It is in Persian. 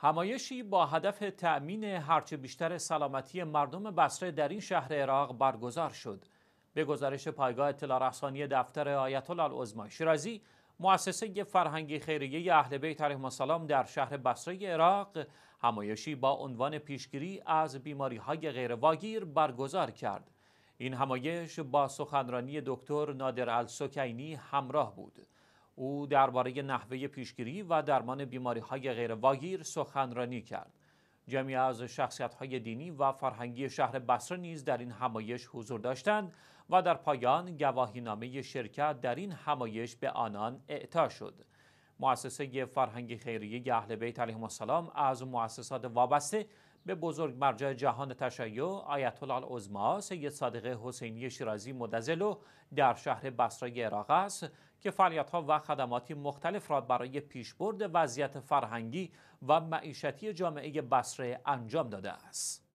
همایشی با هدف تأمین هرچه بیشتر سلامتی مردم بصره در این شهر عراق برگزار شد. به گزارش پایگاه اطلاع رسانی دفتر آیت الله شیرازی، مؤسسه فرهنگی خیریه اهل بیت علیهم السلام در شهر بصره عراق همایشی با عنوان پیشگیری از بیماری های غیر برگزار کرد. این همایش با سخنرانی دکتر نادر السکینی همراه بود. او درباره نحوه پیشگیری و درمان بیماری های غیر واگیر سخنرانی کرد. جمعی از شخصیت های دینی و فرهنگی شهر بصره نیز در این همایش حضور داشتند و در پایان گواهینامه شرکت در این همایش به آنان اعطا شد. مؤسسه فرهنگ خیریه اهل بیت علیهم السلام از مؤسسات وابسته به بزرگ مرجع جهان تشیع آیت الله العظما سید صادق حسینی شیرازی مدزلو در شهر بصره عراق است که فعالیت‌ها و خدماتی مختلف را برای پیشبرد وضعیت فرهنگی و معیشتی جامعه بصره انجام داده است.